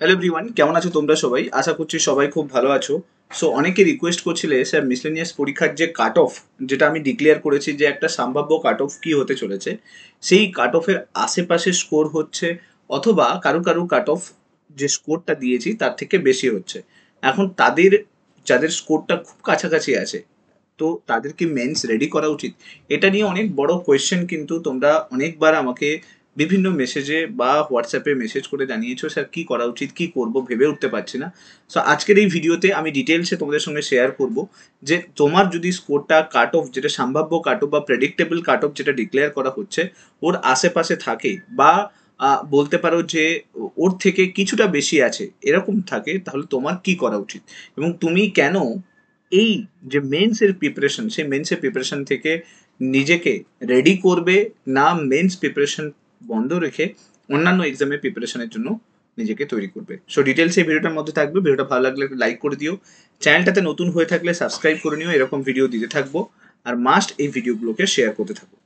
hello everyone কেমন আছো তোমরা সবাই আশা করছি সবাই খুব ভালো আছো সো অনেকে রিকোয়েস্ট করছিলে স্যার মিসলেনিয়াস পরীক্ষার যে কাট অফ যেটা আমি ডিক্লেয়ার করেছি যে একটা সম্ভাব্য কাট অফ কী হতে চলেছে সেই কাট অফের আশেপাশে স্কোর হচ্ছে অথবা কারু কারু কাট অফ যে স্কোরটা দিয়েছি তার থেকে বেশি হচ্ছে এখন তাদের যাদের স্কোরটা খুব কাছাকাছি আছে তো তাদেরকে মেন্স রেডি করা উচিত এটা নিয়ে অনেক বড় কোয়েশ্চেন কিন্তু তোমরা অনেকবার আমাকে বিভিন্ন মেসেজে বা হোয়াটসঅ্যাপে মেসেজ করে জানিয়েছো স্যার কী করা উচিত কী করব ভেবে উঠতে পারছি না সো আজকের এই ভিডিওতে আমি ডিটেলসে তোমাদের সঙ্গে শেয়ার করব যে তোমার যদি স্কোরটা কাট অফ যেটা সম্ভাব্য কাট অফ বা প্রেডিক্টেবল কাট অফ যেটা ডিক্লেয়ার করা হচ্ছে ওর আশেপাশে থাকে বা বলতে পারো যে ওর থেকে কিছুটা বেশি আছে এরকম থাকে তাহলে তোমার কি করা উচিত এবং তুমি কেন এই যে মেন্সের প্রিপারেশন সেই মেন্সের প্রিপারেশন থেকে নিজেকে রেডি করবে না মেন্স প্রিপারেশন বন্ধ রেখে অন্যান্য এক্সামের প্রিপারেশনের জন্য নিজেকে তৈরি করবে সো ডিটেলস এই ভিডিওটার মধ্যে থাকবে ভিডিওটা ভালো লাগলে লাইক করে দিও চ্যানেলটাতে নতুন হয়ে থাকলে সাবস্ক্রাইব করে নিও এরকম ভিডিও দিতে থাকবো আর মাস্ট এই ভিডিওগুলোকে শেয়ার করতে থাকবো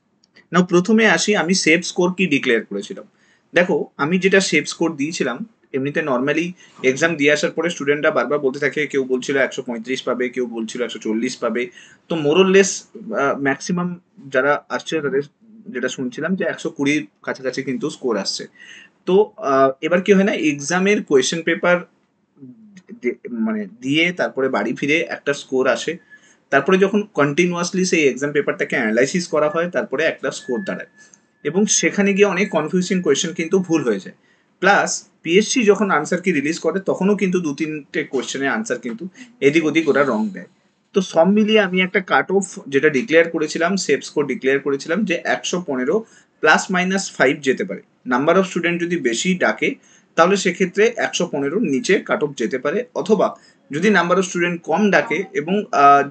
নাও প্রথমে আসি আমি সেভ স্কোর কি ডিক্লেয়ার করেছিলাম দেখো আমি যেটা সেভ স্কোর দিয়েছিলাম এমনিতে নর্মালি এক্সাম দিয়ে আসার পরে স্টুডেন্টরা বারবার বলতে থাকে কেউ বলছিল একশো পঁয়ত্রিশ পাবে কেউ বলছিল একশো চল্লিশ পাবে তো মোরললেস ম্যাক্সিমাম যারা আসছিল তাদের যেটা শুনছিলাম যে একশো কুড়ির কাছাকাছি কিন্তু স্কোর আসছে তো এবার কি হয় না এক্সামের কোয়েশ্চেন পেপার মানে দিয়ে তারপরে বাড়ি ফিরে একটা স্কোর আসে তারপরে যখন কন্টিনিউয়াসলি সেই এক্সাম পেপারটাকে অ্যানালাইসিস করা হয় তারপরে একটা স্কোর দাঁড়ায় এবং সেখানে গিয়ে অনেক কনফিউজিং কোয়েশ্চেন কিন্তু ভুল হয়ে যায় প্লাস পিএসসি যখন আনসার কি রিলিজ করে তখনও কিন্তু দু তিনটে কোয়েশ্চেনের আনসার কিন্তু এদিক ওদিক ওরা রং দেয় তো সব মিলিয়ে আমি একটা কাট অফ যেটা ডিক্লেয়ার করেছিলাম সেফ স্কোর ডিক্লেয়ার করেছিলাম যে একশো পনেরো প্লাস মাইনাস ফাইভ যেতে পারে নাম্বার অফ স্টুডেন্ট যদি বেশি ডাকে তাহলে সেক্ষেত্রে একশো পনেরোর নিচে কাট অফ যেতে পারে অথবা যদি নাম্বার অফ স্টুডেন্ট কম ডাকে এবং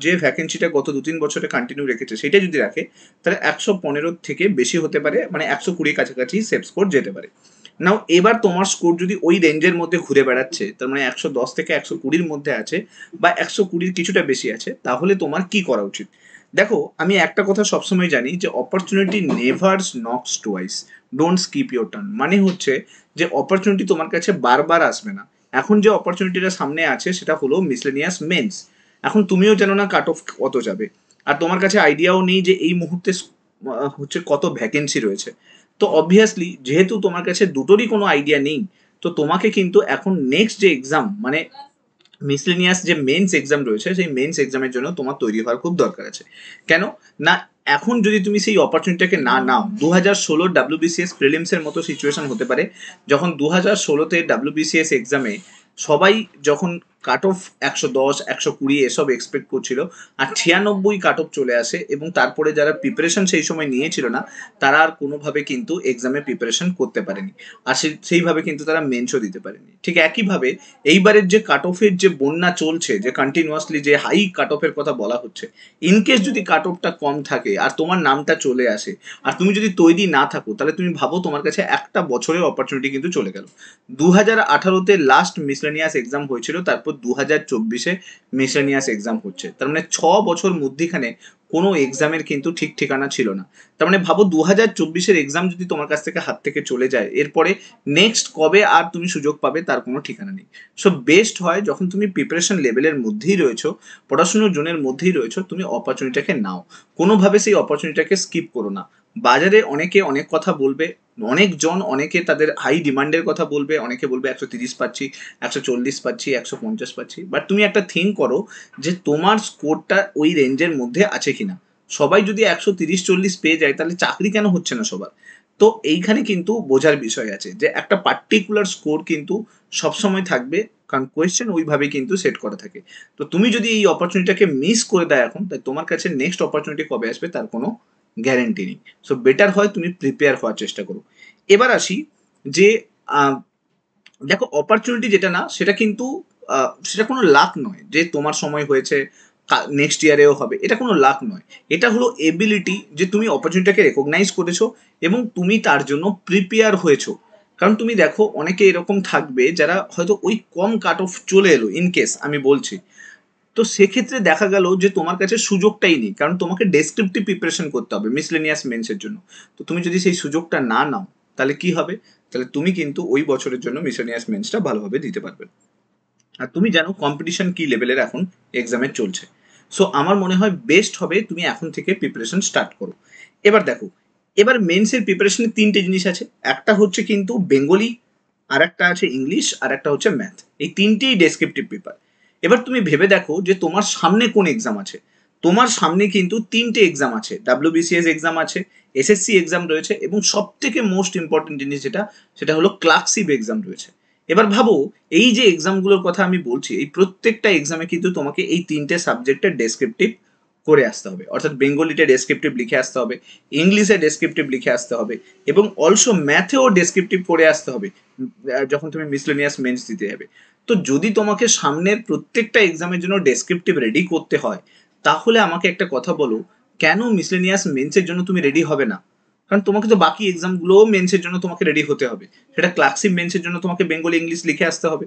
যে ভ্যাকেন্সিটা গত দু তিন বছরে কন্টিনিউ রেখেছে সেটা যদি রাখে তাহলে একশো পনেরো থেকে বেশি হতে পারে মানে একশো কুড়ির কাছাকাছি সেফ স্কোর যেতে পারে নাও এবার তোমার স্কোর যদি ওই রেঞ্জের মধ্যে ঘুরে বেড়াচ্ছে তার মানে একশো দশ থেকে একশো কুড়ির মধ্যে আছে বা একশো কুড়ির কিছুটা বেশি আছে তাহলে তোমার কি করা উচিত দেখো আমি একটা কথা সবসময় জানি যে opportunity never knocks twice don't skip your turn মানে হচ্ছে যে অপরচুনিটি তোমার কাছে বারবার আসবে না এখন যে অপরচুনিটিটা সামনে আছে সেটা হলো মিসলেনিয়াস মেন্স এখন তুমিও জানো না কাট অফ কত যাবে আর তোমার কাছে আইডিয়াও নেই যে এই মুহূর্তে হচ্ছে কত ভ্যাকেন্সি রয়েছে তো অবভিয়াসলি যেহেতু তোমার কাছে দুটোরই কোনো আইডিয়া নেই তো তোমাকে কিন্তু এখন নেক্সট যে এক্সাম মানে মিসলিনিয়াস যে মেন্স এক্সাম রয়েছে সেই মেন্স এক্সামের জন্য তোমার তৈরি হওয়ার খুব দরকার আছে কেন না এখন যদি তুমি সেই অপরচুনিটিটাকে না নাও দু হাজার ষোলোর ডাব্লিউবিসিএস প্রিলিমসের মতো সিচুয়েশন হতে পারে যখন দু হাজার ষোলোতে ডাব্লিউবিসিএস এক্সামে সবাই যখন কাট অফ একশো দশ একশো কুড়ি এসব এক্সপেক্ট করছিল আর ছিয়ানব্বই কাট অফ চলে আসে এবং তারপরে যারা প্রিপারেশন সেই সময় নিয়েছিল না তারা আর কোনোভাবে কিন্তু এক্সামে প্রিপারেশন করতে পারেনি আর সেইভাবে কিন্তু তারা মেন্সও দিতে পারেনি ঠিক একইভাবে এইবারের যে কাট অফের যে বন্যা চলছে যে কন্টিনিউয়াসলি যে হাই কাট অফের কথা বলা হচ্ছে ইনকেস যদি কাট অফটা কম থাকে আর তোমার নামটা চলে আসে আর তুমি যদি তৈরি না থাকো তাহলে তুমি ভাবো তোমার কাছে একটা বছরের অপরচুনিটি কিন্তু চলে গেল দু হাজার আঠারোতে লাস্ট মিসলেনিয়াস এক্সাম হয়েছিল তারপর দু হাজার চব্বিশে মিশানিয়াস এক্সাম হচ্ছে তার মানে ছ বছর মধ্যেখানে কোনো এক্সামের কিন্তু ঠিক ঠিকানা ছিল না তার মানে ভাবো দু হাজার চব্বিশের এক্সাম যদি তোমার কাছ থেকে হাত থেকে চলে যায় এরপরে নেক্সট কবে আর তুমি সুযোগ পাবে তার কোনো ঠিকানা নেই সো বেস্ট হয় যখন তুমি প্রিপারেশন লেভেলের মধ্যেই রয়েছো পড়াশুনোর জোনের মধ্যেই রয়েছো তুমি অপরচুনিটাকে নাও কোনোভাবে সেই অপরচুনিটাকে স্কিপ করো না বাজারে অনেকে অনেক কথা বলবে অনেকজন অনেকে তাদের হাই ডিমান্ডের কথা বলবে অনেকে বলবে একশো তিরিশ পাচ্ছি একশো চল্লিশ পাচ্ছি একশো পঞ্চাশ পাচ্ছি বাট তুমি একটা থিঙ্ক করো যে তোমার স্কোরটা ওই রেঞ্জের মধ্যে আছে কিনা সবাই যদি একশো তিরিশ চল্লিশ পেয়ে যায় তাহলে চাকরি কেন হচ্ছে না সবার তো এইখানে কিন্তু বোঝার বিষয় আছে যে একটা পার্টিকুলার স্কোর কিন্তু সবসময় থাকবে কারণ কোয়েশ্চেন ওইভাবে কিন্তু সেট করা থাকে তো তুমি যদি এই অপরচুনিটিটাকে মিস করে দেয় এখন তাই তোমার কাছে নেক্সট অপরচুনিটি কবে আসবে তার কোনো গ্যারেন্টি নেই সো বেটার হয় তুমি প্রিপেয়ার হওয়ার চেষ্টা করো এবার আসি যে দেখো অপরচুনিটি যেটা না সেটা কিন্তু সেটা কোনো লাক নয় যে তোমার সময় হয়েছে নেক্সট ইয়ারেও হবে এটা কোনো লাক নয় এটা হলো এবিলিটি যে তুমি অপরচুনিটিকে রেকগনাইজ করেছো এবং তুমি তার জন্য প্রিপেয়ার হয়েছো কারণ তুমি দেখো অনেকে এরকম থাকবে যারা হয়তো ওই কম কাট অফ চলে এলো ইন কেস আমি বলছি তো সেক্ষেত্রে দেখা গেল যে তোমার কাছে সুযোগটাই নেই কারণ তোমাকে ডেসক্রিপটিভ প্রিপারেশন করতে হবে মিসলেনিয়াস মেন্সের জন্য তো তুমি যদি সেই সুযোগটা না নাও তাহলে কি হবে তাহলে তুমি কিন্তু ওই বছরের জন্য মিসলেনিয়াস মেন্সটা ভালোভাবে দিতে পারবে আর তুমি জানো কম্পিটিশন কি লেভেলের এখন এক্সামে চলছে সো আমার মনে হয় বেস্ট হবে তুমি এখন থেকে প্রিপারেশন স্টার্ট করো এবার দেখো এবার মেন্সের প্রিপারেশনে তিনটে জিনিস আছে একটা হচ্ছে কিন্তু বেঙ্গলি আর একটা আছে ইংলিশ আর একটা হচ্ছে ম্যাথ এই তিনটেই ডেসক্রিপটিভ পেপার এবার তুমি ভেবে দেখো যে তোমার সামনে কোন এক্সাম আছে তোমার সামনে কিন্তু তিনটে এক্সাম আছে ডাব্লিউবিসিএস এক্সাম আছে এসএসসি এক্সাম রয়েছে এবং সব থেকে মোস্ট ইম্পর্টেন্ট জিনিস যেটা সেটা হলো ক্লার্কশিপ এক্সাম রয়েছে এবার ভাবো এই যে এক্সামগুলোর কথা আমি বলছি এই প্রত্যেকটা এক্সামে কিন্তু তোমাকে এই তিনটে সাবজেক্টের ডেসক্রিপটিভ করে আসতে হবে অর্থাৎ বেঙ্গলিতে ডেসক্রিপটিভ লিখে আসতে হবে ইংলিশে ডেসক্রিপটিভ লিখে আসতে হবে এবং অলসো ম্যাথেও ডেসক্রিপটিভ করে আসতে হবে যখন তুমি মিসলেনিয়াস মেন্স দিতে যাবে তো যদি তোমাকে সামনের প্রত্যেকটা এক্সামের জন্য ডেসক্রিপটিভ রেডি করতে হয় তাহলে আমাকে একটা কথা বলো কেন মিসলেনিয়াস মেন্সের জন্য তুমি রেডি হবে না কারণ তোমাকে তো বাকি এক্সামগুলোও মেন্সের জন্য তোমাকে রেডি হতে হবে সেটা ক্লাসিক মেন্সের জন্য তোমাকে বেঙ্গলি ইংলিশ লিখে আসতে হবে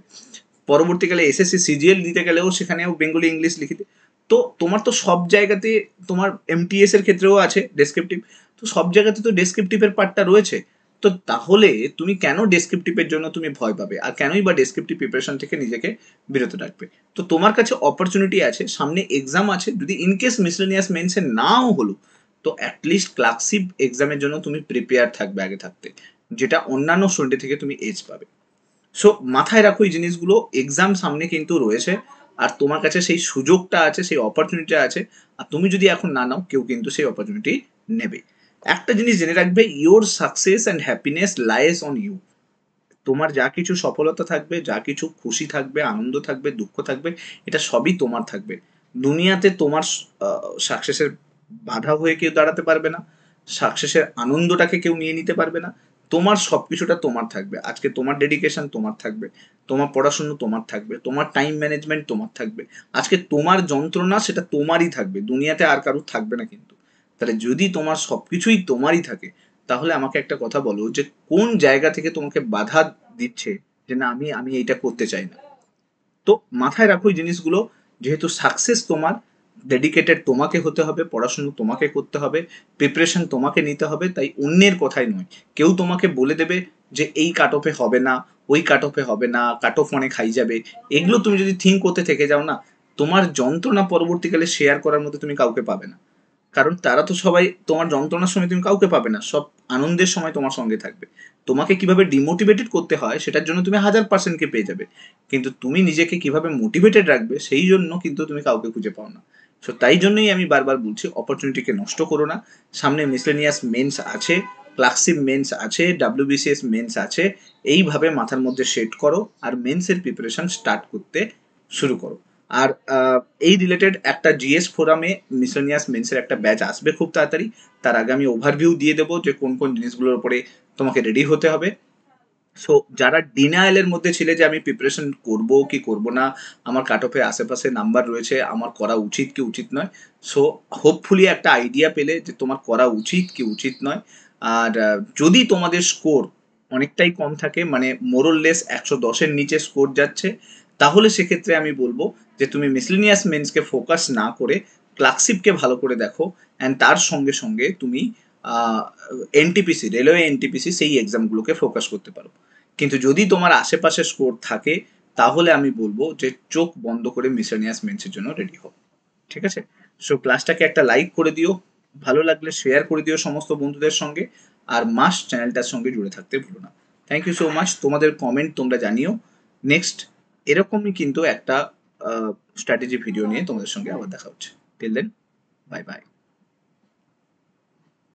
পরবর্তীকালে এসএসসি সিজিএল দিতে গেলেও সেখানেও বেঙ্গলি ইংলিশ লিখিতে তো তোমার তো সব জায়গাতে তোমার এমটিএস এর ক্ষেত্রেও আছে ডেসক্রিপটিভ তো সব জায়গাতে তো ডেসক্রিপটিভের পার্টটা রয়েছে তো তাহলে তুমি কেন ডেসক্রিপটিভের জন্য তুমি ভয় পাবে আর কেনই বা ডেসক্রিপটিভ প্রিপারেশন থেকে নিজেকে বিরত রাখবে তো তোমার কাছে অপরচুনিটি আছে সামনে এক্সাম আছে যদি ইনকেস মিসলেনিয়াস মেনসে নাও হলো তো অ্যাটলিস্ট ক্লার্কশিপ এক্সামের জন্য তুমি প্রিপেয়ার থাকবে আগে থাকতে যেটা অন্যান্য শ্রেণী থেকে তুমি এজ পাবে সো মাথায় রাখো এই জিনিসগুলো এক্সাম সামনে কিন্তু রয়েছে আর তোমার কাছে সেই সুযোগটা আছে সেই অপরচুনিটি আছে আর তুমি যদি এখন না নাও কেউ কিন্তু সেই অপরচুনিটি নেবে একটা জিনিস জেনে রাখবে your success and happiness lies on you তোমার যা কিছু সফলতা থাকবে যা কিছু খুশি থাকবে আনন্দ থাকবে দুঃখ থাকবে এটা সবই তোমার থাকবে দুনিয়াতে তোমার সাকসেসের বাধা হয়ে কেউ দাঁড়াতে পারবে না সাকসেসের আনন্দটাকে কেউ নিয়ে নিতে পারবে না তোমার সব কিছুটা তোমার থাকবে আজকে তোমার ডেডিকেশন তোমার থাকবে তোমার পড়াশুনো তোমার থাকবে তোমার টাইম ম্যানেজমেন্ট তোমার থাকবে আজকে তোমার যন্ত্রণা সেটা তোমারই থাকবে দুনিয়াতে আর কারুর থাকবে না কিন্তু তাহলে যদি তোমার সব কিছুই তোমারই থাকে তাহলে আমাকে একটা কথা বলো যে কোন জায়গা থেকে তোমাকে বাধা দিচ্ছে যে না আমি আমি এইটা করতে চাই না তো মাথায় রাখো ওই জিনিসগুলো যেহেতু সাকসেস তোমার ডেডিকেটেড তোমাকে হতে হবে পড়াশুনো তোমাকে করতে হবে প্রিপারেশন তোমাকে নিতে হবে তাই অন্যের কথাই নয় কেউ তোমাকে বলে দেবে যে এই কাট অফে হবে না ওই কাট অফে হবে না কাট অফ অনেক হাই যাবে এগুলো তুমি যদি থিঙ্ক করতে থেকে যাও না তোমার যন্ত্রণা পরবর্তীকালে শেয়ার করার মতো তুমি কাউকে পাবে না কারণ তারা তো সবাই তোমার যন্ত্রণার সময় তুমি কাউকে পাবে না সব আনন্দের সময় তোমার সঙ্গে থাকবে তোমাকে কিভাবে ডিমোটিভেটেড করতে হয় সেটার জন্য তুমি হাজার পার্সেন্টকে পেয়ে যাবে কিন্তু তুমি নিজেকে কিভাবে মোটিভেটেড রাখবে সেই জন্য কিন্তু তুমি কাউকে খুঁজে পাও না সো তাই জন্যই আমি বারবার বলছি অপরচুনিটিকে নষ্ট করো না সামনে মিসলেনিয়াস মেন্স আছে ক্লাসিক মেন্স আছে ডাব্লিউবিসিএস মেন্স আছে এইভাবে মাথার মধ্যে সেট করো আর মেন্সের প্রিপারেশন স্টার্ট করতে শুরু করো আর এই রিলেটেড একটা জিএস ফোরামে মিসলেনিয়াস মেন্সের একটা ব্যাচ আসবে খুব তাড়াতাড়ি তার আগে আমি ওভারভিউ দিয়ে দেবো যে কোন কোন জিনিসগুলোর উপরে তোমাকে রেডি হতে হবে সো যারা ডিনায়ালের মধ্যে ছিলে যে আমি প্রিপারেশন করব কি করব না আমার কাট অফে আশেপাশে নাম্বার রয়েছে আমার করা উচিত কি উচিত নয় সো হোপফুলি একটা আইডিয়া পেলে যে তোমার করা উচিত কি উচিত নয় আর যদি তোমাদের স্কোর অনেকটাই কম থাকে মানে মোরললেস একশো দশের নিচে স্কোর যাচ্ছে তাহলে সেক্ষেত্রে আমি বলবো যে তুমি মিসলিনিয়াস মেন্সকে ফোকাস না করে ক্লাকশিপকে ভালো করে দেখো অ্যান্ড তার সঙ্গে সঙ্গে তুমি এনটিপিসি রেলওয়ে এনটিপিসি সেই এক্সামগুলোকে ফোকাস করতে পারো কিন্তু যদি তোমার আশেপাশে স্কোর থাকে তাহলে আমি বলবো যে চোখ বন্ধ করে মিসেনিয়াস মেন্সের জন্য রেডি হোক ঠিক আছে সো ক্লাসটাকে একটা লাইক করে দিও ভালো লাগলে শেয়ার করে দিও সমস্ত বন্ধুদের সঙ্গে আর মাস চ্যানেলটার সঙ্গে জুড়ে থাকতে ভুলো না থ্যাংক ইউ সো মাচ তোমাদের কমেন্ট তোমরা জানিও নেক্সট এরকমই কিন্তু একটা স্ট্র্যাটেজি ভিডিও নিয়ে তোমাদের সঙ্গে আবার দেখা হচ্ছে টিল দেন বাই বাই